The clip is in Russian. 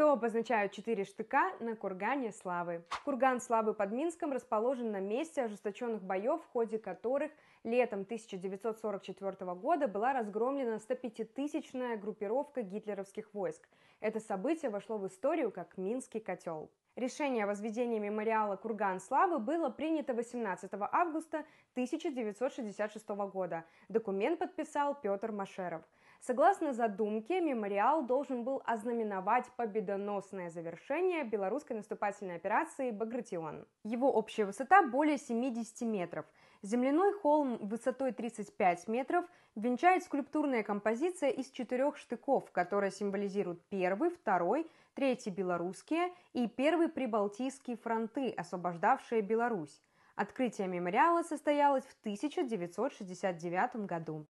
что обозначают четыре штыка на кургане славы. Курган славы под Минском расположен на месте ожесточенных боев, в ходе которых летом 1944 года была разгромлена 105-тысячная группировка гитлеровских войск. Это событие вошло в историю как «Минский котел». Решение о возведении мемориала «Курган славы» было принято 18 августа 1966 года. Документ подписал Петр Машеров – Согласно задумке, мемориал должен был ознаменовать победоносное завершение белорусской наступательной операции «Багратион». Его общая высота более 70 метров. Земляной холм высотой 35 метров венчает скульптурная композиция из четырех штыков, которая символизирует первый, второй, третий белорусские и первый прибалтийские фронты, освобождавшие Беларусь. Открытие мемориала состоялось в 1969 году.